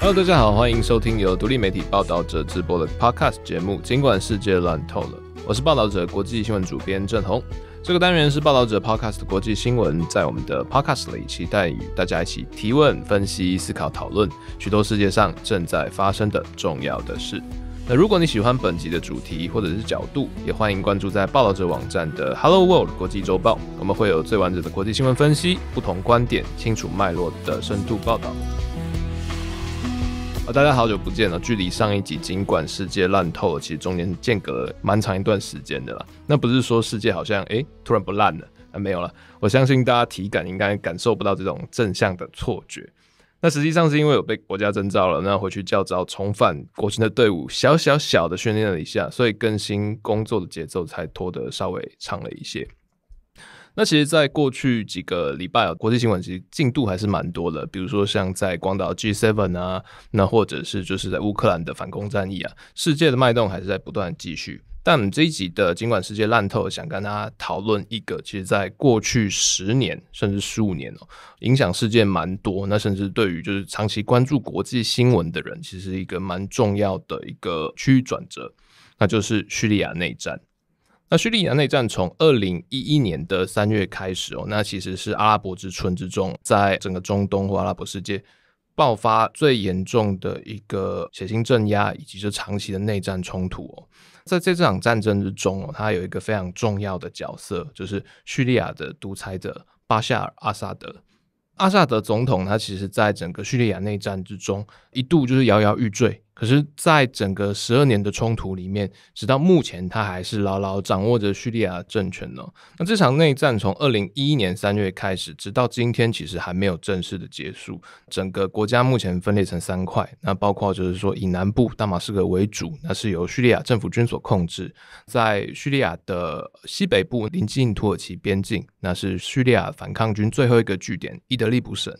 Hello，大家好，欢迎收听由独立媒体报道者直播的 Podcast 节目。尽管世界乱透了，我是报道者国际新闻主编郑红。这个单元是报道者 Podcast 国际新闻，在我们的 Podcast 里，期待与大家一起提问、分析、思考、讨论许多世界上正在发生的重要的事。那如果你喜欢本集的主题或者是角度，也欢迎关注在报道者网站的 Hello World 国际周报，我们会有最完整的国际新闻分析，不同观点，清楚脉络的深度报道。啊，大家好久不见了，距离上一集尽管世界烂透，了，其实中间间隔了蛮长一段时间的了。那不是说世界好像哎突然不烂了啊？没有了，我相信大家体感应该感受不到这种正向的错觉。那实际上是因为我被国家征召了，那回去教招重返国军的队伍，小小小的训练了一下，所以更新工作的节奏才拖得稍微长了一些。那其实，在过去几个礼拜啊，国际新闻其实进度还是蛮多的，比如说像在广岛 G7 啊，那或者是就是在乌克兰的反攻战役啊，世界的脉动还是在不断继续。但我们这一集的《尽管世界烂透》，想跟大家讨论一个，其实，在过去十年甚至十五年哦，影响世界蛮多。那甚至对于就是长期关注国际新闻的人，其实一个蛮重要的一个区域转折，那就是叙利亚内战。那叙利亚内战从二零一一年的三月开始哦，那其实是阿拉伯之春之中，在整个中东或阿拉伯世界爆发最严重的一个血腥镇压，以及是长期的内战冲突哦。在这场战争之中哦，它有一个非常重要的角色，就是叙利亚的独裁者巴夏尔阿萨德。阿萨德总统他其实，在整个叙利亚内战之中，一度就是摇摇欲坠。可是，在整个十二年的冲突里面，直到目前，他还是牢牢掌握着叙利亚政权呢。那这场内战从二零一一年三月开始，直到今天，其实还没有正式的结束。整个国家目前分裂成三块，那包括就是说以南部大马士革为主，那是由叙利亚政府军所控制；在叙利亚的西北部临近土耳其边境，那是叙利亚反抗军最后一个据点伊德利卜省；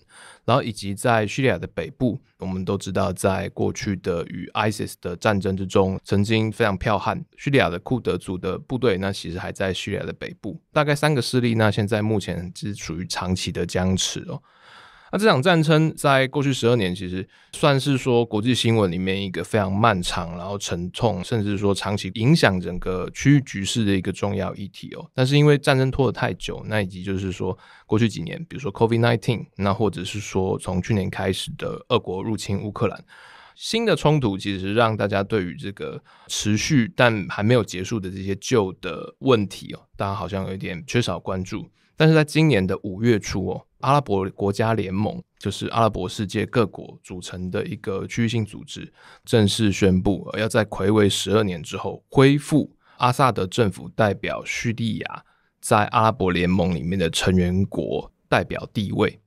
然后以及在叙利亚的北部。我们都知道，在过去的与 ISIS 的战争之中，曾经非常剽悍，叙利亚的库德族的部队，那其实还在叙利亚的北部，大概三个势力，那现在目前是处于长期的僵持哦。那这场战争在过去十二年，其实算是说国际新闻里面一个非常漫长、然后沉痛，甚至说长期影响整个区域局势的一个重要议题哦。但是因为战争拖得太久，那以及就是说过去几年，比如说 COVID nineteen，那或者是说从去年开始的俄国入侵乌克兰，新的冲突其实让大家对于这个持续但还没有结束的这些旧的问题哦，大家好像有一点缺少关注。但是在今年的五月初哦，阿拉伯国家联盟就是阿拉伯世界各国组成的一个区域性组织，正式宣布要在魁违十二年之后恢复阿萨德政府代表叙利亚在阿拉伯联盟里面的成员国代表地位。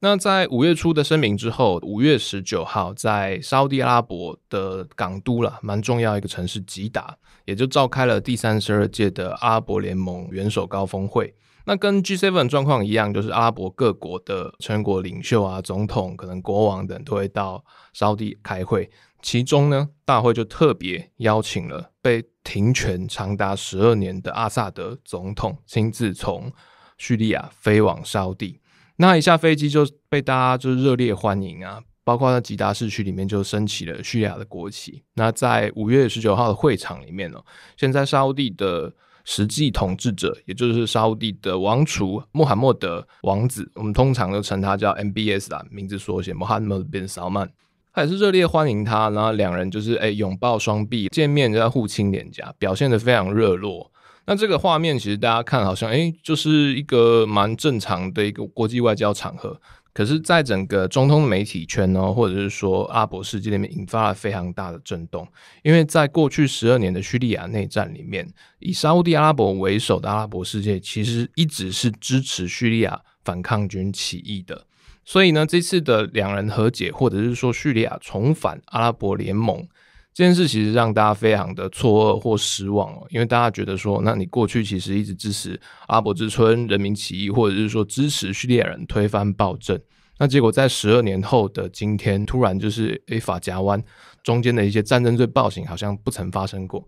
那在五月初的声明之后，五月十九号在沙地阿拉伯的港都啦，蛮重要一个城市吉达，也就召开了第三十二届的阿拉伯联盟元首高峰会。那跟 G7 状况一样，就是阿拉伯各国的全国领袖啊、总统、可能国王等都会到沙地开会。其中呢，大会就特别邀请了被停权长达十二年的阿萨德总统亲自从叙利亚飞往沙地。那一下飞机就被大家就热烈欢迎啊，包括那吉达市区里面就升起了叙利亚的国旗。那在五月十九号的会场里面呢，现在沙地的。实际统治者，也就是沙地的王储穆罕默德王子，我们通常就称他叫 MBS 啦，名字缩写穆罕默德本萨曼，还是热烈欢迎他，然后两人就是哎拥抱双臂，见面就在互亲脸颊，表现得非常热络。那这个画面其实大家看好像哎，就是一个蛮正常的一个国际外交场合。可是，在整个中通媒体圈呢，或者是说阿拉伯世界里面，引发了非常大的震动。因为在过去十二年的叙利亚内战里面，以沙地阿拉伯为首的阿拉伯世界其实一直是支持叙利亚反抗军起义的。所以呢，这次的两人和解，或者是说叙利亚重返阿拉伯联盟。这件事其实让大家非常的错愕或失望哦，因为大家觉得说，那你过去其实一直支持阿伯之春、人民起义，或者是说支持叙利亚人推翻暴政，那结果在十二年后的今天，突然就是诶法夹湾中间的一些战争罪暴行好像不曾发生过。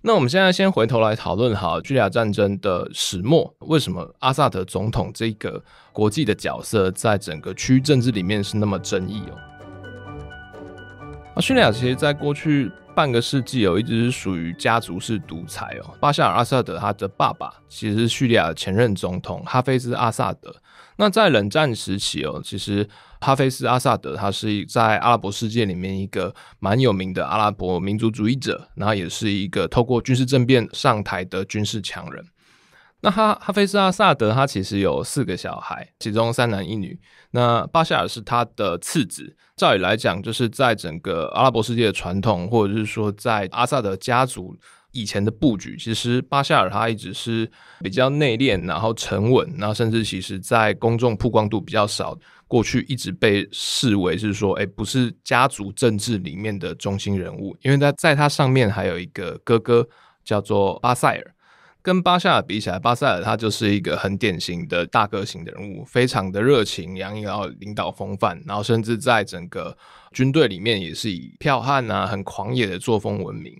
那我们现在先回头来讨论哈叙利亚战争的始末，为什么阿萨德总统这个国际的角色在整个区域政治里面是那么争议哦？叙利亚其实在过去半个世纪，有一直是属于家族式独裁哦。巴夏尔·阿萨德他的爸爸，其实是叙利亚的前任总统哈菲兹·阿萨德。那在冷战时期哦，其实哈菲斯·阿萨德他是在阿拉伯世界里面一个蛮有名的阿拉伯民族主义者，然后也是一个透过军事政变上台的军事强人。那哈哈菲斯阿萨德他其实有四个小孩，其中三男一女。那巴塞尔是他的次子。照理来讲，就是在整个阿拉伯世界的传统，或者是说在阿萨德家族以前的布局，其实巴塞尔他一直是比较内敛，然后沉稳，那甚至其实在公众曝光度比较少，过去一直被视为是说，哎，不是家族政治里面的中心人物，因为他在他上面还有一个哥哥叫做巴塞尔。跟巴塞尔比起来，巴塞尔他就是一个很典型的大个型的人物，非常的热情，然后领导风范，然后甚至在整个军队里面也是以剽悍啊、很狂野的作风闻名。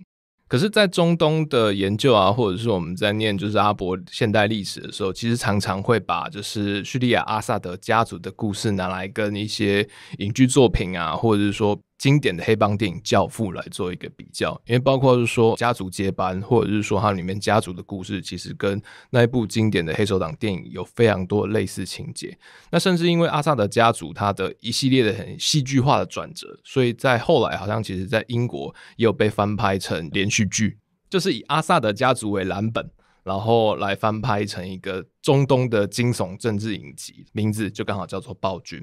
可是，在中东的研究啊，或者是我们在念就是阿伯现代历史的时候，其实常常会把就是叙利亚阿萨德家族的故事拿来跟一些影剧作品啊，或者是说。经典的黑帮电影《教父》来做一个比较，因为包括是说家族接班，或者是说它里面家族的故事，其实跟那一部经典的黑手党电影有非常多类似情节。那甚至因为阿萨德家族他的一系列的很戏剧化的转折，所以在后来好像其实，在英国也有被翻拍成连续剧，就是以阿萨德家族为蓝本，然后来翻拍成一个中东的惊悚政治影集，名字就刚好叫做《暴君》。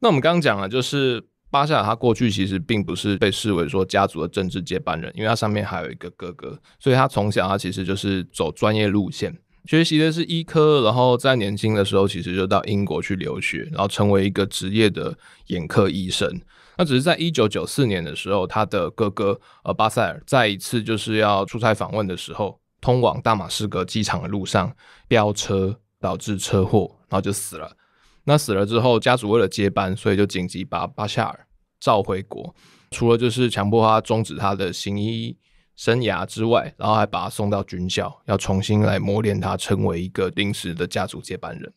那我们刚刚讲了，就是。巴塞尔他过去其实并不是被视为说家族的政治接班人，因为他上面还有一个哥哥，所以他从小他其实就是走专业路线，学习的是医科，然后在年轻的时候其实就到英国去留学，然后成为一个职业的眼科医生。那只是在一九九四年的时候，他的哥哥呃巴塞尔再一次就是要出差访问的时候，通往大马士革机场的路上飙车导致车祸，然后就死了。那死了之后，家族为了接班，所以就紧急把巴夏尔召回国，除了就是强迫他终止他的行医生涯之外，然后还把他送到军校，要重新来磨练他，成为一个临时的家族接班人。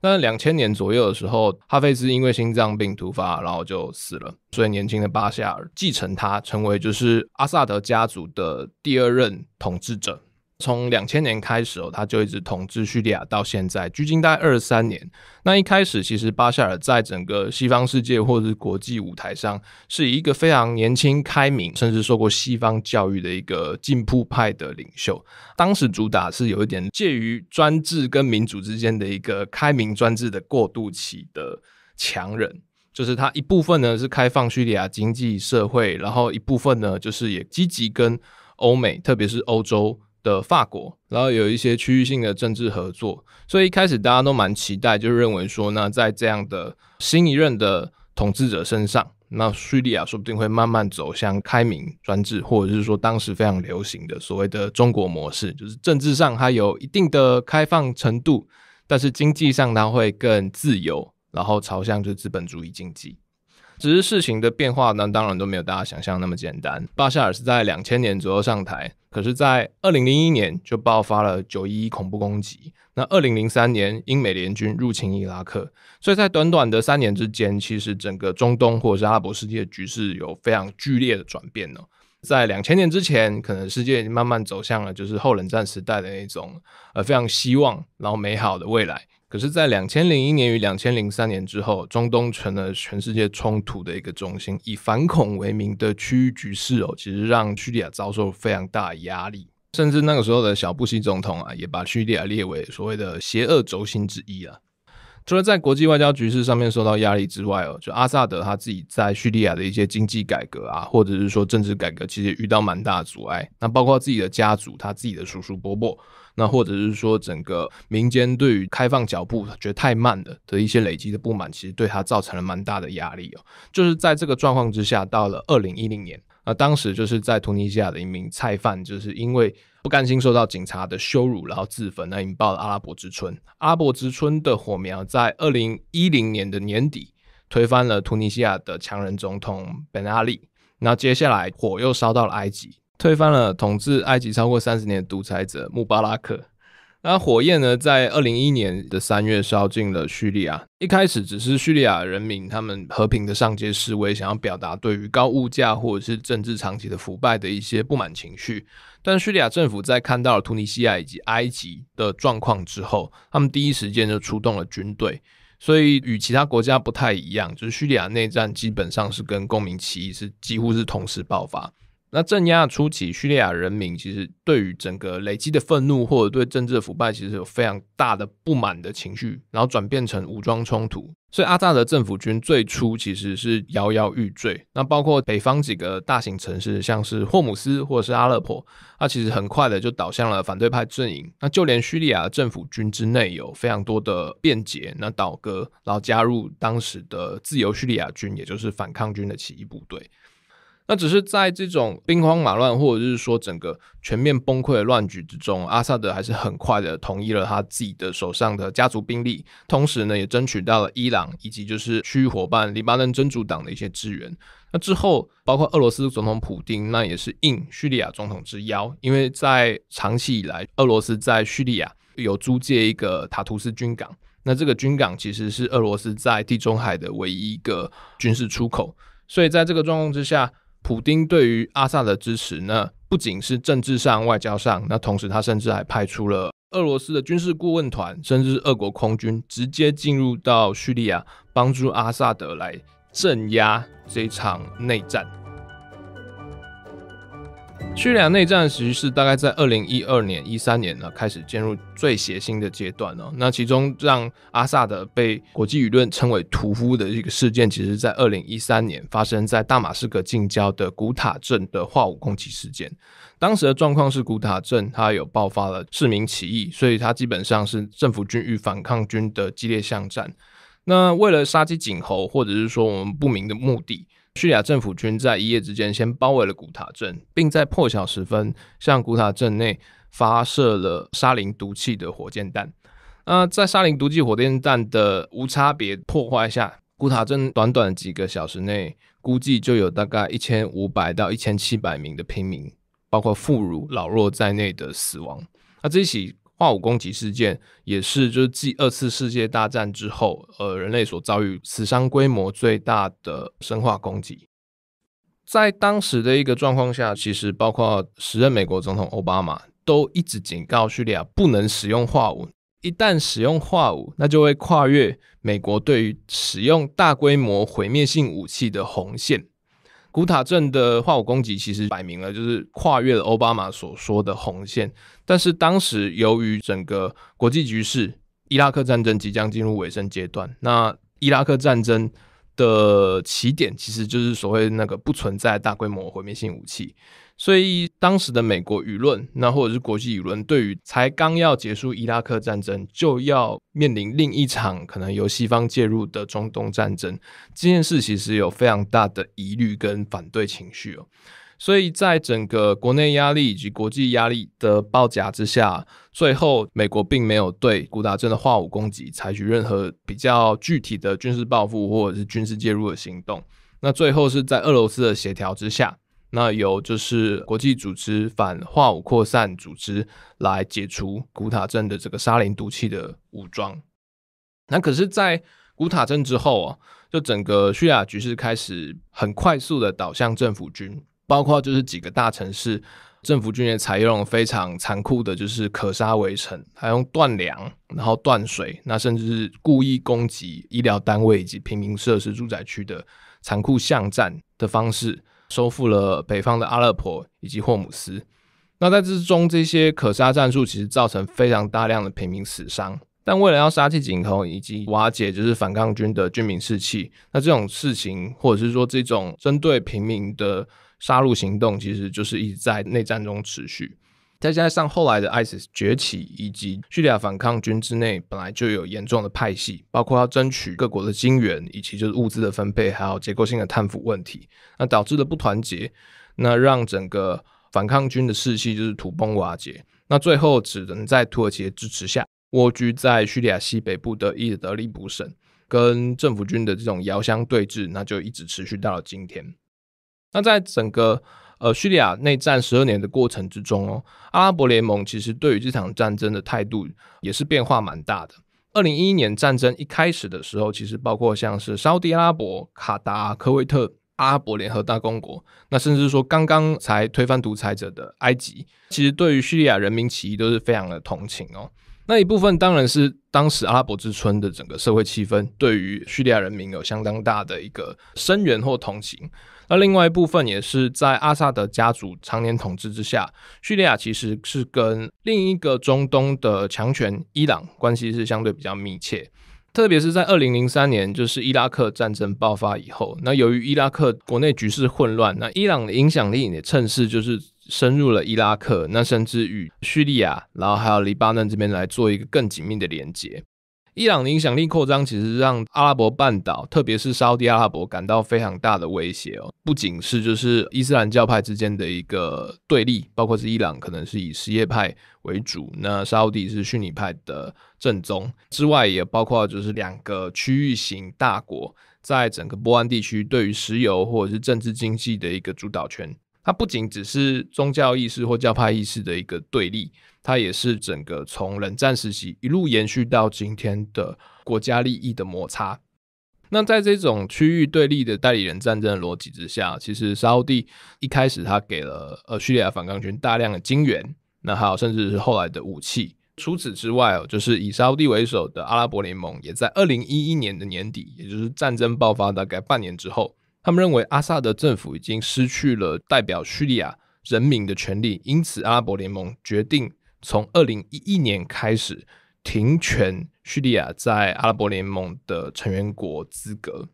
那两千年左右的时候，哈菲兹因为心脏病突发，然后就死了，所以年轻的巴夏尔继承他，成为就是阿萨德家族的第二任统治者。从两千年开始哦，他就一直统治叙利亚到现在，距今大概二十三年。那一开始，其实巴沙尔在整个西方世界或者是国际舞台上，是一个非常年轻、开明，甚至受过西方教育的一个进步派的领袖。当时主打是有一点介于专制跟民主之间的一个开明专制的过渡期的强人，就是他一部分呢是开放叙利亚经济社会，然后一部分呢就是也积极跟欧美，特别是欧洲。的法国，然后有一些区域性的政治合作，所以一开始大家都蛮期待，就认为说，那在这样的新一任的统治者身上，那叙利亚说不定会慢慢走向开明专制，或者是说当时非常流行的所谓的中国模式，就是政治上它有一定的开放程度，但是经济上它会更自由，然后朝向就是资本主义经济。只是事情的变化呢，当然都没有大家想象那么简单。巴沙尔是在两千年左右上台。可是，在二零零一年就爆发了九一一恐怖攻击，那二零零三年英美联军入侵伊拉克，所以在短短的三年之间，其实整个中东或者是阿拉伯世界的局势有非常剧烈的转变呢。在两千年之前，可能世界已经慢慢走向了就是后冷战时代的那种呃非常希望然后美好的未来。可是，在两千零一年与两千零三年之后，中东成了全世界冲突的一个中心。以反恐为名的区域局势哦，其实让叙利亚遭受非常大压力，甚至那个时候的小布希总统啊，也把叙利亚列为所谓的邪恶轴心之一了。除了在国际外交局势上面受到压力之外哦，就阿萨德他自己在叙利亚的一些经济改革啊，或者是说政治改革，其实遇到蛮大的阻碍。那包括自己的家族，他自己的叔叔伯伯，那或者是说整个民间对于开放脚步觉得太慢的的一些累积的不满，其实对他造成了蛮大的压力哦。就是在这个状况之下，到了二零一零年，那当时就是在突尼西亚的一名菜贩，就是因为。不甘心受到警察的羞辱，然后自焚，那引爆了阿拉伯之春。阿拉伯之春的火苗在二零一零年的年底推翻了突尼斯的强人总统本阿利，那接下来火又烧到了埃及，推翻了统治埃及超过三十年的独裁者穆巴拉克。那火焰呢，在二零一一年的三月烧进了叙利亚。一开始只是叙利亚人民他们和平的上街示威，想要表达对于高物价或者是政治长期的腐败的一些不满情绪。但叙利亚政府在看到了突尼西亚以及埃及的状况之后，他们第一时间就出动了军队。所以与其他国家不太一样，就是叙利亚内战基本上是跟公民起义是几乎是同时爆发。那镇压初期，叙利亚人民其实对于整个累积的愤怒，或者对政治的腐败，其实有非常大的不满的情绪，然后转变成武装冲突。所以阿扎德政府军最初其实是摇摇欲坠。那包括北方几个大型城市，像是霍姆斯或者是阿勒颇，它其实很快的就倒向了反对派阵营。那就连叙利亚政府军之内有非常多的变节，那倒戈，然后加入当时的自由叙利亚军，也就是反抗军的起义部队。那只是在这种兵荒马乱，或者是说整个全面崩溃的乱局之中，阿萨德还是很快的统一了他自己的手上的家族兵力，同时呢也争取到了伊朗以及就是区域伙伴黎巴嫩真主党的一些支援。那之后，包括俄罗斯总统普京，那也是应叙利亚总统之邀，因为在长期以来，俄罗斯在叙利亚有租借一个塔图斯军港，那这个军港其实是俄罗斯在地中海的唯一一个军事出口，所以在这个状况之下。普京对于阿萨的支持，呢，不仅是政治上、外交上，那同时他甚至还派出了俄罗斯的军事顾问团，甚至俄国空军直接进入到叙利亚，帮助阿萨德来镇压这场内战。叙利亚内战其实是大概在二零一二年、一三年呢开始进入最血腥的阶段哦。那其中让阿萨德被国际舆论称为屠夫的一个事件，其实在二零一三年发生在大马士革近郊的古塔镇的化武攻击事件。当时的状况是古塔镇它有爆发了市民起义，所以它基本上是政府军与反抗军的激烈巷战。那为了杀鸡儆猴，或者是说我们不明的目的。叙利亚政府军在一夜之间先包围了古塔镇，并在破晓时分向古塔镇内发射了沙林毒气的火箭弹。那在沙林毒气火箭弹的无差别破坏下，古塔镇短短几个小时内，估计就有大概一千五百到一千七百名的平民，包括妇孺老弱在内的死亡。那这起化武攻击事件也是就是继二次世界大战之后，呃，人类所遭遇死伤规模最大的生化攻击。在当时的一个状况下，其实包括时任美国总统奥巴马都一直警告叙利亚不能使用化武，一旦使用化武，那就会跨越美国对于使用大规模毁灭性武器的红线。古塔镇的化武攻击其实摆明了就是跨越了奥巴马所说的红线，但是当时由于整个国际局势，伊拉克战争即将进入尾声阶段，那伊拉克战争的起点其实就是所谓那个不存在大规模毁灭性武器。所以当时的美国舆论，那或者是国际舆论，对于才刚要结束伊拉克战争，就要面临另一场可能由西方介入的中东战争这件事，其实有非常大的疑虑跟反对情绪哦。所以在整个国内压力以及国际压力的包夹之下，最后美国并没有对古达镇的化武攻击采取任何比较具体的军事报复或者是军事介入的行动。那最后是在俄罗斯的协调之下。那由就是国际组织反化武扩散组织来解除古塔镇的这个沙林毒气的武装。那可是，在古塔镇之后啊，就整个叙利亚局势开始很快速的导向政府军，包括就是几个大城市，政府军也采用非常残酷的，就是可杀围城，还用断粮，然后断水，那甚至是故意攻击医疗单位以及平民设施住宅区的残酷巷战的方式。收复了北方的阿勒颇以及霍姆斯，那在之中这些可杀战术其实造成非常大量的平民死伤，但为了要杀气儆猴以及瓦解就是反抗军的军民士气，那这种事情或者是说这种针对平民的杀戮行动，其实就是一直在内战中持续。再加上后来的 ISIS 崛起，以及叙利亚反抗军之内本来就有严重的派系，包括要争取各国的金援，以及就是物资的分配，还有结构性的贪腐问题，那导致了不团结，那让整个反抗军的士气就是土崩瓦解，那最后只能在土耳其的支持下，蜗居在叙利亚西北部的伊德利卜省，跟政府军的这种遥相对峙，那就一直持续到了今天。那在整个呃，叙利亚内战十二年的过程之中哦，阿拉伯联盟其实对于这场战争的态度也是变化蛮大的。二零一一年战争一开始的时候，其实包括像是沙特阿拉伯、卡达、科威特、阿拉伯联合大公国，那甚至说刚刚才推翻独裁者的埃及，其实对于叙利亚人民起义都是非常的同情哦。那一部分当然是当时阿拉伯之春的整个社会气氛，对于叙利亚人民有相当大的一个声援或同情。那另外一部分也是在阿萨德家族常年统治之下，叙利亚其实是跟另一个中东的强权伊朗关系是相对比较密切。特别是在二零零三年，就是伊拉克战争爆发以后，那由于伊拉克国内局势混乱，那伊朗的影响力也趁势就是深入了伊拉克，那甚至与叙利亚，然后还有黎巴嫩这边来做一个更紧密的连接。伊朗的影响力扩张，其实让阿拉伯半岛，特别是沙地阿拉伯，感到非常大的威胁哦。不仅是就是伊斯兰教派之间的一个对立，包括是伊朗可能是以什叶派为主，那沙地是逊尼派的正宗之外，也包括就是两个区域型大国在整个波湾地区对于石油或者是政治经济的一个主导权。它不仅只是宗教意识或教派意识的一个对立，它也是整个从冷战时期一路延续到今天的国家利益的摩擦。那在这种区域对立的代理人战争的逻辑之下，其实沙地一开始他给了呃叙利亚反抗军大量的金元，那还有甚至是后来的武器。除此之外哦，就是以沙地为首的阿拉伯联盟也在二零一一年的年底，也就是战争爆发大概半年之后。他们认为阿萨德政府已经失去了代表叙利亚人民的权利，因此阿拉伯联盟决定从二零一一年开始停权叙利亚在阿拉伯联盟的成员国资格。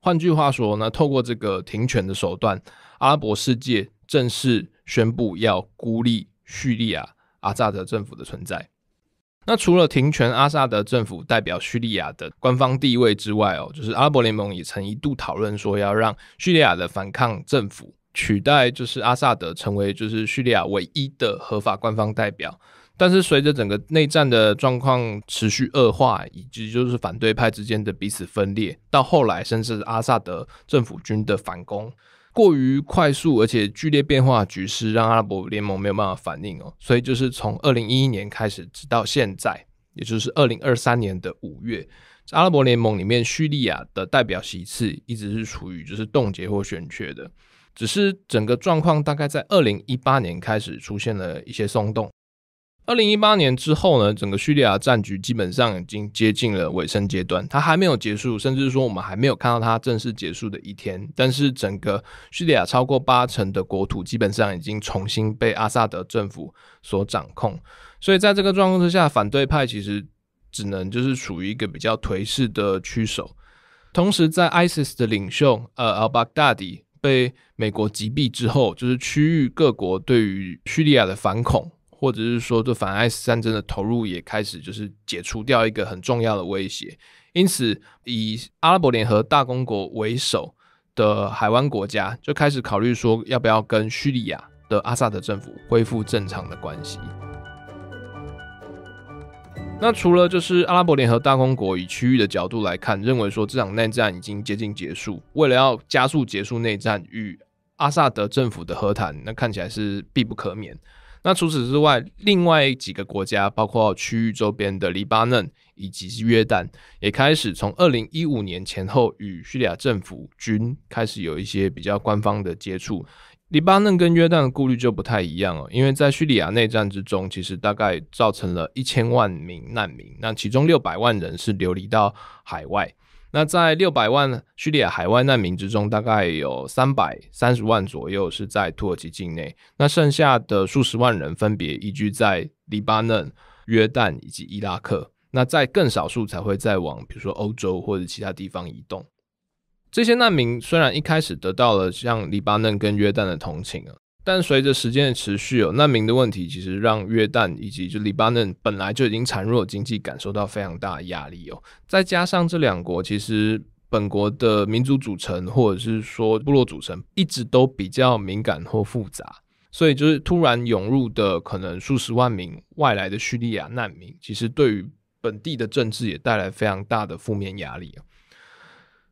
换句话说呢，透过这个停权的手段，阿拉伯世界正式宣布要孤立叙利亚阿萨德政府的存在。那除了停权阿萨德政府代表叙利亚的官方地位之外，哦，就是阿拉伯联盟也曾一度讨论说要让叙利亚的反抗政府取代，就是阿萨德成为就是叙利亚唯一的合法官方代表。但是随着整个内战的状况持续恶化，以及就是反对派之间的彼此分裂，到后来甚至阿萨德政府军的反攻。过于快速而且剧烈变化局势，让阿拉伯联盟没有办法反应哦。所以就是从二零一一年开始，直到现在，也就是二零二三年的五月，阿拉伯联盟里面，叙利亚的代表席次一直是处于就是冻结或悬缺的。只是整个状况大概在二零一八年开始出现了一些松动。二零一八年之后呢，整个叙利亚战局基本上已经接近了尾声阶段。它还没有结束，甚至说我们还没有看到它正式结束的一天。但是，整个叙利亚超过八成的国土基本上已经重新被阿萨德政府所掌控。所以，在这个状况之下，反对派其实只能就是处于一个比较颓势的屈手。同时，在 ISIS 的领袖呃 Al Baghdadi 被美国击毙之后，就是区域各国对于叙利亚的反恐。或者是说，这反 S 斯战争的投入也开始就是解除掉一个很重要的威胁，因此以阿拉伯联合大公国为首的海湾国家就开始考虑说，要不要跟叙利亚的阿萨德政府恢复正常的关系。那除了就是阿拉伯联合大公国以区域的角度来看，认为说这场内战已经接近结束，为了要加速结束内战与阿萨德政府的和谈，那看起来是必不可免。那除此之外，另外几个国家，包括区域周边的黎巴嫩以及约旦，也开始从二零一五年前后与叙利亚政府军开始有一些比较官方的接触。黎巴嫩跟约旦的顾虑就不太一样哦，因为在叙利亚内战之中，其实大概造成了一千万名难民，那其中六百万人是流离到海外。那在六百万叙利亚海外难民之中，大概有三百三十万左右是在土耳其境内，那剩下的数十万人分别移居在黎巴嫩、约旦以及伊拉克，那在更少数才会再往比如说欧洲或者其他地方移动。这些难民虽然一开始得到了像黎巴嫩跟约旦的同情啊。但随着时间的持续哦，难民的问题其实让约旦以及就黎巴嫩本来就已经孱弱的经济感受到非常大的压力哦。再加上这两国其实本国的民族组成或者是说部落组成一直都比较敏感或复杂，所以就是突然涌入的可能数十万名外来的叙利亚难民，其实对于本地的政治也带来非常大的负面压力哦。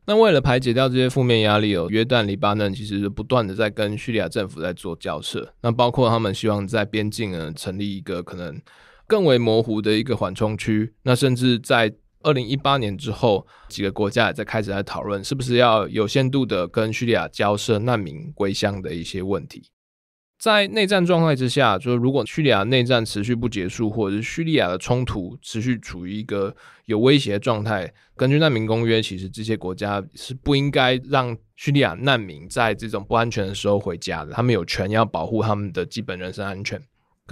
那为了排解掉这些负面压力，哦，约旦、黎巴嫩其实是不断的在跟叙利亚政府在做交涉。那包括他们希望在边境呢成立一个可能更为模糊的一个缓冲区。那甚至在二零一八年之后，几个国家也在开始在讨论是不是要有限度的跟叙利亚交涉难民归乡的一些问题。在内战状态之下，就是如果叙利亚内战持续不结束，或者是叙利亚的冲突持续处于一个有威胁状态，根据难民公约，其实这些国家是不应该让叙利亚难民在这种不安全的时候回家的。他们有权要保护他们的基本人身安全。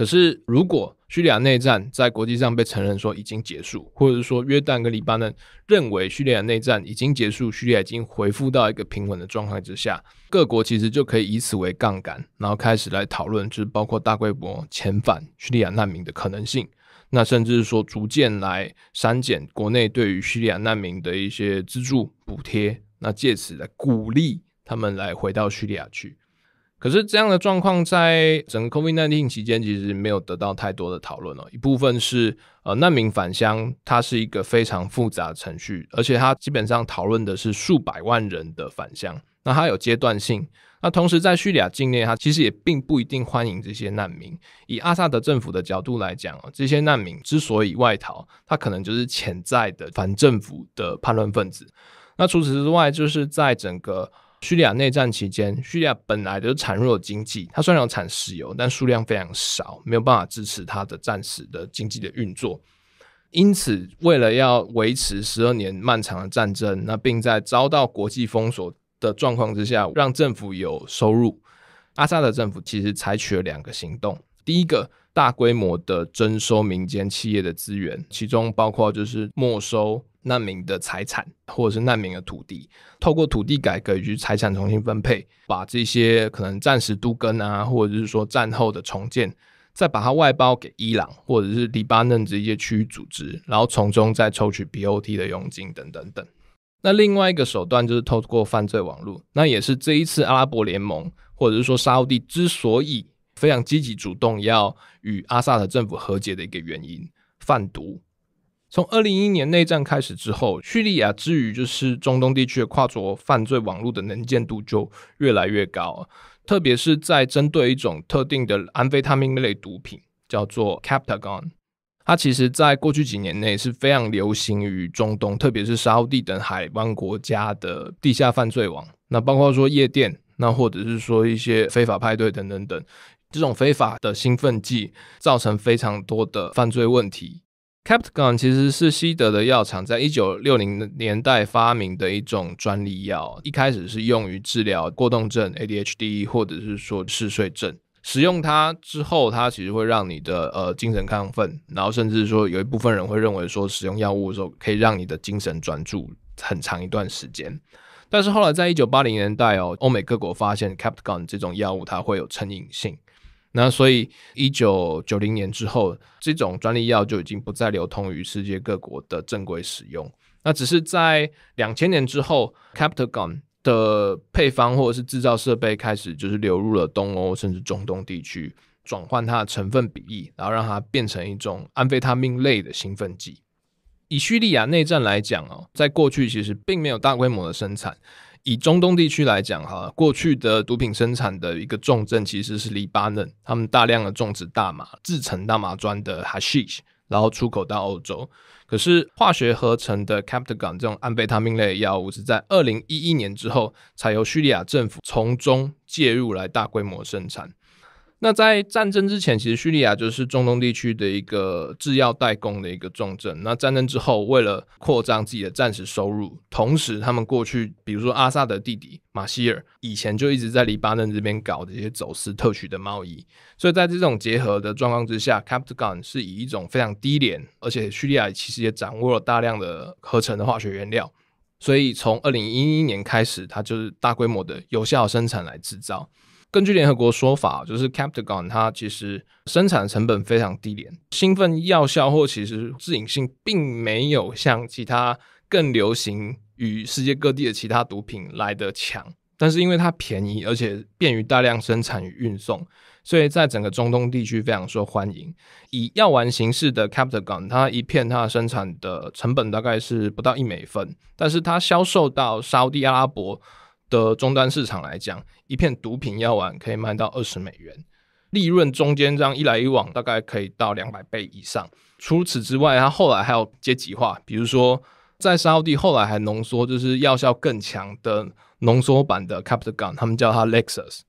可是，如果叙利亚内战在国际上被承认说已经结束，或者是说约旦跟黎巴嫩认为叙利亚内战已经结束，叙利亚已经恢复到一个平稳的状态之下，各国其实就可以以此为杠杆，然后开始来讨论，就是包括大规模遣返叙利亚难民的可能性，那甚至是说逐渐来删减国内对于叙利亚难民的一些资助补贴，那借此来鼓励他们来回到叙利亚去。可是这样的状况，在整个 COVID n i n e n 期间，其实没有得到太多的讨论哦。一部分是呃，难民返乡，它是一个非常复杂的程序，而且它基本上讨论的是数百万人的返乡。那它有阶段性。那同时，在叙利亚境内，它其实也并不一定欢迎这些难民。以阿萨德政府的角度来讲哦，这些难民之所以外逃，他可能就是潜在的反政府的叛乱分子。那除此之外，就是在整个。叙利亚内战期间，叙利亚本来是产弱经济，它虽然有产石油，但数量非常少，没有办法支持它的暂时的经济的运作。因此，为了要维持十二年漫长的战争，那并在遭到国际封锁的状况之下，让政府有收入，阿萨德政府其实采取了两个行动：第一个，大规模的征收民间企业的资源，其中包括就是没收。难民的财产或者是难民的土地，透过土地改革以及财产重新分配，把这些可能暂时都耕啊，或者是说战后的重建，再把它外包给伊朗或者是黎巴嫩这些区域组织，然后从中再抽取 BOT 的佣金等等等。那另外一个手段就是透过犯罪网络，那也是这一次阿拉伯联盟或者是说沙特之所以非常积极主动要与阿萨德政府和解的一个原因，贩毒。从二零一一年内战开始之后，叙利亚之于就是中东地区跨着犯罪网络的能见度就越来越高，特别是在针对一种特定的安非他命类毒品，叫做 c a p t a g o n 它其实在过去几年内是非常流行于中东，特别是沙地等海湾国家的地下犯罪网。那包括说夜店，那或者是说一些非法派对等等等，这种非法的兴奋剂造成非常多的犯罪问题。Captagon 其实是西德的药厂在1960年代发明的一种专利药，一开始是用于治疗过动症 （ADHD） 或者是说嗜睡症。使用它之后，它其实会让你的呃精神亢奋，然后甚至说有一部分人会认为说使用药物的时候可以让你的精神专注很长一段时间。但是后来在1980年代哦，欧美各国发现 Captagon 这种药物它会有成瘾性。那所以，一九九零年之后，这种专利药就已经不再流通于世界各国的正规使用。那只是在两千年之后，Captagon 的配方或者是制造设备开始就是流入了东欧甚至中东地区，转换它的成分比例，然后让它变成一种安非他命类的兴奋剂。以叙利亚内战来讲哦，在过去其实并没有大规模的生产。以中东地区来讲，哈，过去的毒品生产的一个重镇其实是黎巴嫩，他们大量的种植大麻，制成大麻砖的 hashish，然后出口到欧洲。可是化学合成的 c a p t a b g o 这种安非他命类药物，是在二零一一年之后，才由叙利亚政府从中介入来大规模生产。那在战争之前，其实叙利亚就是中东地区的一个制药代工的一个重镇。那战争之后，为了扩张自己的战时收入，同时他们过去，比如说阿萨德弟弟马希尔以前就一直在黎巴嫩这边搞这些走私特许的贸易，所以在这种结合的状况之下，Captagon 是以一种非常低廉，而且叙利亚其实也掌握了大量的合成的化学原料，所以从二零一一年开始，它就是大规模的有效生产来制造。根据联合国说法，就是 Captagon，它其实生产成本非常低廉，兴奋药效或其实致瘾性并没有像其他更流行于世界各地的其他毒品来的强。但是因为它便宜，而且便于大量生产与运送，所以在整个中东地区非常受欢迎。以药丸形式的 Captagon，它一片它生产的成本大概是不到一美分，但是它销售到沙特阿拉伯。的终端市场来讲，一片毒品药丸可以卖到二十美元，利润中间这样一来一往，大概可以到两百倍以上。除此之外，它后来还有阶级化，比如说在沙地后来还浓缩，就是药效更强的浓缩版的 c a p t a l g u n 他们叫它 Lexus。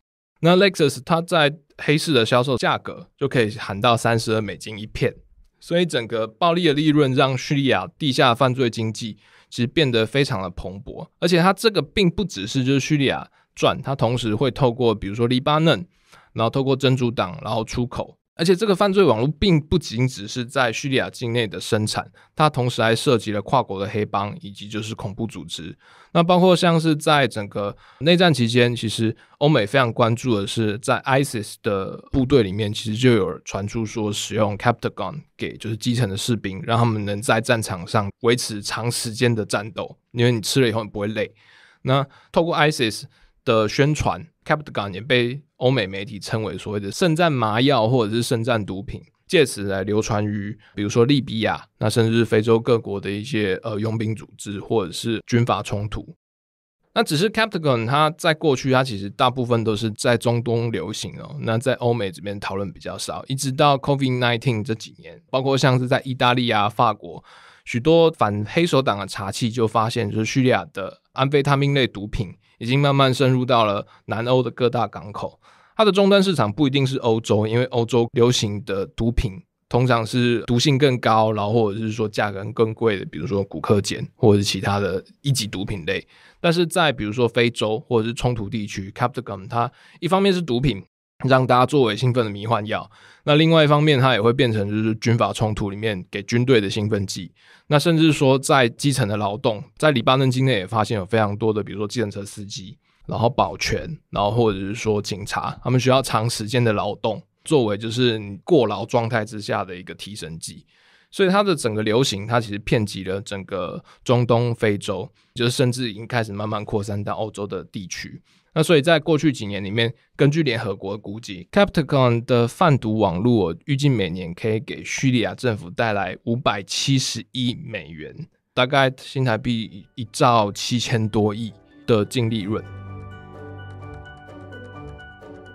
那 Lexus 它在黑市的销售价格就可以喊到三十二美金一片，所以整个暴利的利润让叙利亚地下犯罪经济。其实变得非常的蓬勃，而且它这个并不只是就是叙利亚赚，它同时会透过比如说黎巴嫩，然后透过真主党，然后出口。而且这个犯罪网络并不仅只是在叙利亚境内的生产，它同时还涉及了跨国的黑帮以及就是恐怖组织。那包括像是在整个内战期间，其实欧美非常关注的是，在 ISIS 的部队里面，其实就有传出说使用 Captagon 给就是基层的士兵，让他们能在战场上维持长时间的战斗，因为你吃了以后你不会累。那透过 ISIS 的宣传，Captagon 也被。欧美媒体称为所谓的“圣战麻药”或者是“圣战毒品”，借此来流传于，比如说利比亚，那甚至非洲各国的一些呃佣兵组织或者是军阀冲突。那只是 Captain 它在过去，它其实大部分都是在中东流行哦。那在欧美这边讨论比较少，一直到 Covid nineteen 这几年，包括像是在意大利啊、法国，许多反黑手党的查器就发现，就是叙利亚的安非他命类毒品。已经慢慢深入到了南欧的各大港口，它的终端市场不一定是欧洲，因为欧洲流行的毒品通常是毒性更高，然后或者是说价格更贵的，比如说古克碱或者是其他的一级毒品类。但是在比如说非洲或者是冲突地区，captagon 它一方面是毒品。让大家作为兴奋的迷幻药，那另外一方面，它也会变成就是军阀冲突里面给军队的兴奋剂。那甚至说在基层的劳动，在黎巴嫩境内也发现有非常多的，比如说计程车司机，然后保全，然后或者是说警察，他们需要长时间的劳动，作为就是过劳状态之下的一个提神剂。所以它的整个流行，它其实遍及了整个中东、非洲，就是甚至已经开始慢慢扩散到欧洲的地区。那所以在过去几年里面，根据联合国估计 c a p t i c c o n 的贩毒网络预计每年可以给叙利亚政府带来五百七十亿美元，大概新台币一兆七千多亿的净利润。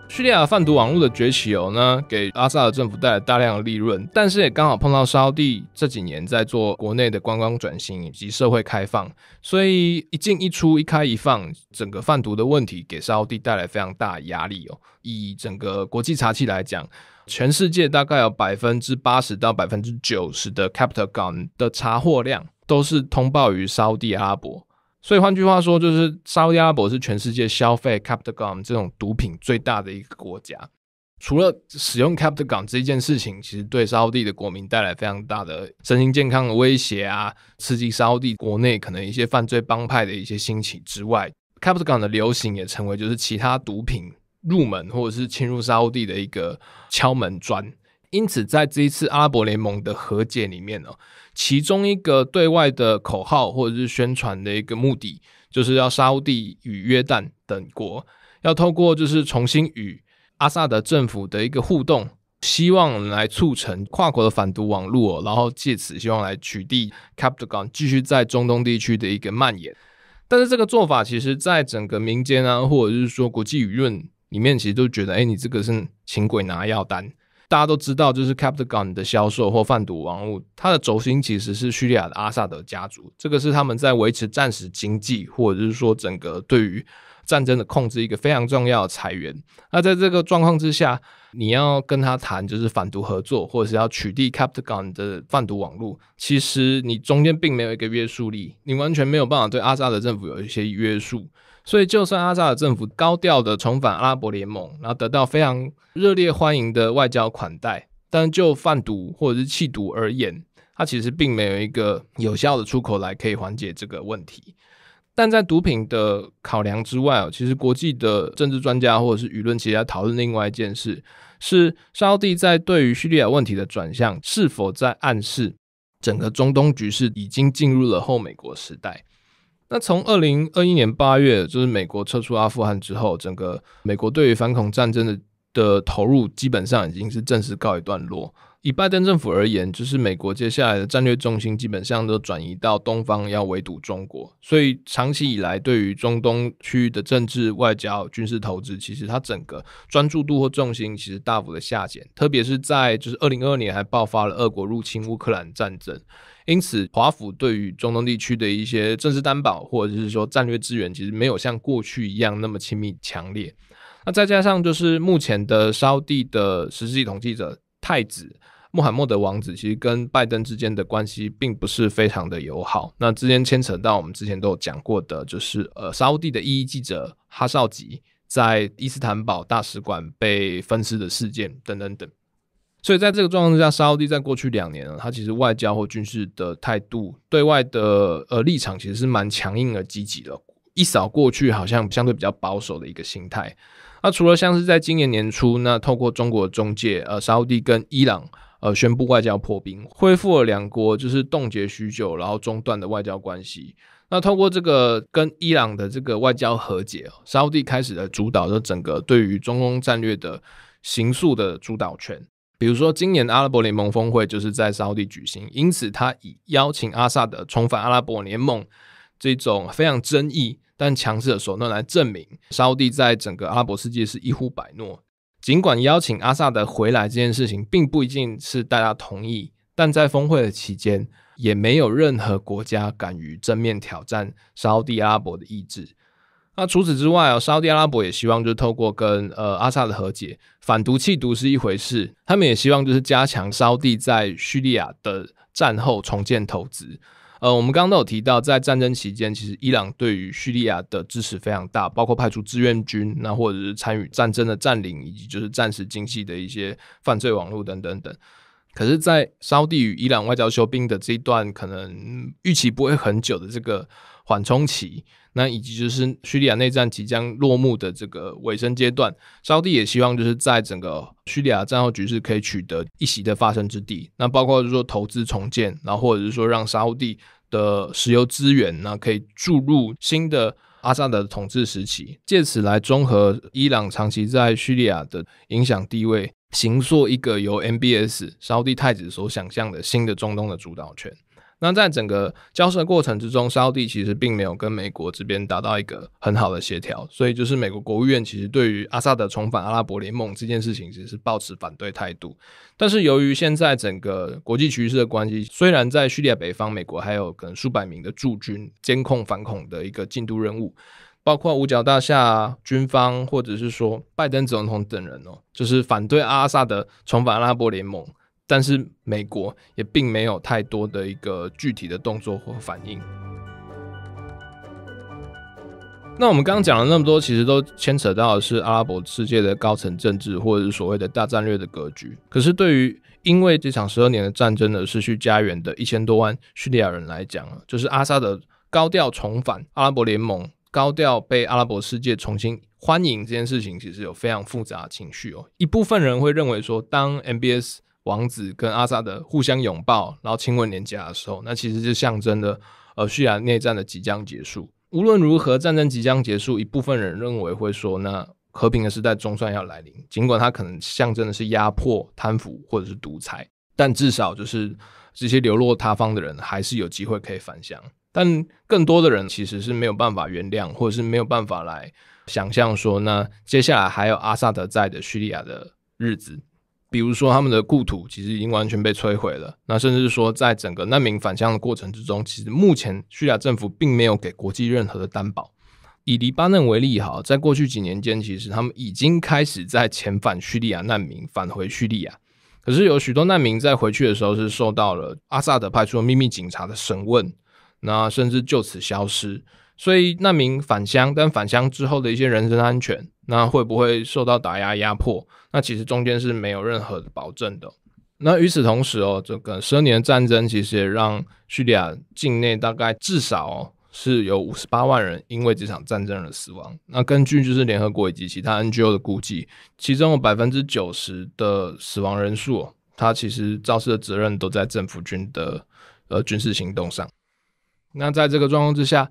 叙利亚贩毒网络的崛起哦呢，给阿萨德政府带来大量的利润，但是也刚好碰到沙地这几年在做国内的观光转型以及社会开放，所以一进一出，一开一放，整个贩毒的问题给沙地带来非常大压力哦。以整个国际查器来讲，全世界大概有百分之八十到百分之九十的 capital gun 的查获量都是通报于沙地阿拉伯。所以换句话说，就是沙特阿拉伯是全世界消费 c a p t a Gum 这种毒品最大的一个国家。除了使用 c a p t a Gum 这一件事情，其实对沙特的国民带来非常大的身心健康的威胁啊，刺激沙特国内可能一些犯罪帮派的一些兴起之外 c a p t a Gum 的流行也成为就是其他毒品入门或者是侵入沙特的一个敲门砖。因此，在这一次阿拉伯联盟的和解里面呢。其中一个对外的口号或者是宣传的一个目的，就是要沙地与约旦等国要透过就是重新与阿萨德政府的一个互动，希望来促成跨国的反毒网络，然后借此希望来取缔卡布德 n 继续在中东地区的一个蔓延。但是这个做法其实，在整个民间啊，或者是说国际舆论里面，其实都觉得，哎，你这个是请鬼拿药单。大家都知道，就是 Captagon 的销售或贩毒王物，它的轴心其实是叙利亚的阿萨德家族。这个是他们在维持战时经济，或者是说整个对于战争的控制一个非常重要的财源。那在这个状况之下，你要跟他谈就是反毒合作，或者是要取缔 Captagon 的贩毒网络，其实你中间并没有一个约束力，你完全没有办法对阿萨德政府有一些约束。所以，就算阿扎尔政府高调的重返阿拉伯联盟，然后得到非常热烈欢迎的外交款待，但就贩毒或者是弃毒而言，它其实并没有一个有效的出口来可以缓解这个问题。但在毒品的考量之外，哦，其实国际的政治专家或者是舆论，其实在讨论另外一件事：是沙蒂在对于叙利亚问题的转向，是否在暗示整个中东局势已经进入了后美国时代？那从二零二一年八月，就是美国撤出阿富汗之后，整个美国对于反恐战争的的投入基本上已经是正式告一段落。以拜登政府而言，就是美国接下来的战略重心基本上都转移到东方，要围堵中国。所以长期以来，对于中东区域的政治、外交、军事投资，其实它整个专注度或重心其实大幅的下减。特别是在就是二零二二年，还爆发了俄国入侵乌克兰战争。因此，华府对于中东地区的一些政治担保，或者是说战略资源，其实没有像过去一样那么亲密强烈。那再加上就是目前的沙地的实际统计者太子穆罕默德王子，其实跟拜登之间的关系并不是非常的友好。那之间牵扯到我们之前都有讲过的，就是呃，沙地的一记者哈绍吉在伊斯坦堡大使馆被分尸的事件等等等。所以，在这个状况之下，沙特在过去两年呢，他其实外交或军事的态度、对外的呃立场，其实是蛮强硬而积极的。一扫过去好像相对比较保守的一个心态。那除了像是在今年年初，那透过中国中介，呃，沙特跟伊朗呃宣布外交破冰，恢复了两国就是冻结许久然后中断的外交关系。那透过这个跟伊朗的这个外交和解，沙特开始了主导的整个对于中东战略的行诉的主导权。比如说，今年阿拉伯联盟峰会就是在沙地举行，因此他以邀请阿萨德重返阿拉伯联盟这种非常争议但强势的手段来证明沙地在整个阿拉伯世界是一呼百诺。尽管邀请阿萨德回来这件事情并不一定是大家同意，但在峰会的期间也没有任何国家敢于正面挑战沙地阿拉伯的意志。那除此之外啊，沙特阿拉伯也希望就是透过跟呃阿萨的和解，反毒弃毒是一回事，他们也希望就是加强沙地在叙利亚的战后重建投资。呃，我们刚刚都有提到，在战争期间，其实伊朗对于叙利亚的支持非常大，包括派出志愿军，那或者是参与战争的占领，以及就是战时经济的一些犯罪网络等等等。可是，在沙地与伊朗外交休兵的这一段，可能预期不会很久的这个缓冲期。那以及就是叙利亚内战即将落幕的这个尾声阶段，沙特也希望就是在整个叙利亚战后局势可以取得一席的发生之地。那包括就是说投资重建，然后或者是说让沙特的石油资源那可以注入新的阿萨德的统治时期，借此来综合伊朗长期在叙利亚的影响地位，形塑一个由 MBS 沙特太子所想象的新的中东的主导权。那在整个交涉过程之中，沙特其实并没有跟美国这边达到一个很好的协调，所以就是美国国务院其实对于阿萨德重返阿拉伯联盟这件事情，其实是抱持反对态度。但是由于现在整个国际局势的关系，虽然在叙利亚北方，美国还有可能数百名的驻军监控反恐的一个进度任务，包括五角大厦军方或者是说拜登总统等人哦，就是反对阿萨德重返阿拉伯联盟。但是美国也并没有太多的一个具体的动作或反应。那我们刚刚讲了那么多，其实都牵扯到的是阿拉伯世界的高层政治，或者是所谓的大战略的格局。可是，对于因为这场十二年的战争的失去家园的一千多万叙利亚人来讲，就是阿萨德高调重返阿拉伯联盟，高调被阿拉伯世界重新欢迎这件事情，其实有非常复杂情绪哦。一部分人会认为说，当 MBS 王子跟阿萨德互相拥抱，然后亲吻脸颊的时候，那其实就象征的，呃，叙利亚内战的即将结束。无论如何，战争即将结束，一部分人认为会说，那和平的时代总算要来临。尽管它可能象征的是压迫、贪腐或者是独裁，但至少就是这些流落他方的人还是有机会可以返乡。但更多的人其实是没有办法原谅，或者是没有办法来想象说，那接下来还有阿萨德在的叙利亚的日子。比如说，他们的故土其实已经完全被摧毁了。那甚至说，在整个难民返乡的过程之中，其实目前叙利亚政府并没有给国际任何的担保。以黎巴嫩为例，哈，在过去几年间，其实他们已经开始在遣返叙利亚难民返回叙利亚。可是，有许多难民在回去的时候是受到了阿萨德派出的秘密警察的审问，那甚至就此消失。所以难民返乡，但返乡之后的一些人身安全，那会不会受到打压、压迫？那其实中间是没有任何保证的。那与此同时哦，这个十年战争其实也让叙利亚境内大概至少是有五十八万人因为这场战争而死亡。那根据就是联合国以及其他 NGO 的估计，其中有百分之九十的死亡人数，它其实肇事的责任都在政府军的呃军事行动上。那在这个状况之下。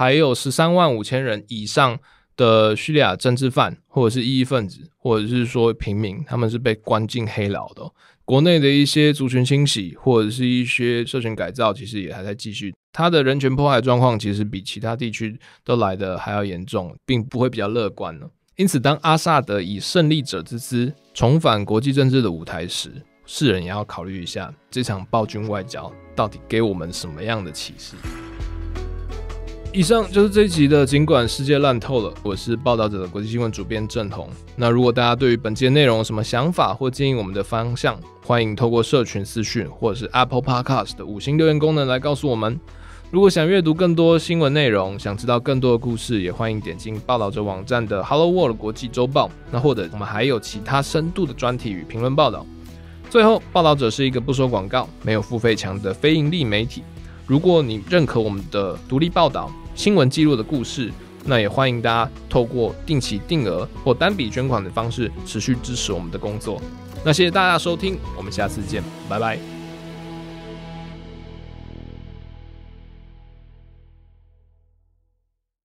还有十三万五千人以上的叙利亚政治犯，或者是异议分子，或者是说平民，他们是被关进黑牢的。国内的一些族群清洗，或者是一些社群改造，其实也还在继续。他的人权迫害状况，其实比其他地区都来的还要严重，并不会比较乐观呢。因此，当阿萨德以胜利者之姿重返国际政治的舞台时，世人也要考虑一下，这场暴君外交到底给我们什么样的启示？以上就是这一集的。尽管世界烂透了，我是报道者的国际新闻主编郑红。那如果大家对于本期的内容有什么想法或建议，我们的方向，欢迎透过社群私讯或者是 Apple Podcast 的五星留言功能来告诉我们。如果想阅读更多新闻内容，想知道更多的故事，也欢迎点进报道者网站的 Hello World 国际周报。那或者我们还有其他深度的专题与评论报道。最后，报道者是一个不收广告、没有付费墙的非盈利媒体。如果你认可我们的独立报道，新闻记录的故事，那也欢迎大家透过定期定额或单笔捐款的方式持续支持我们的工作。那谢谢大家收听，我们下次见，拜拜。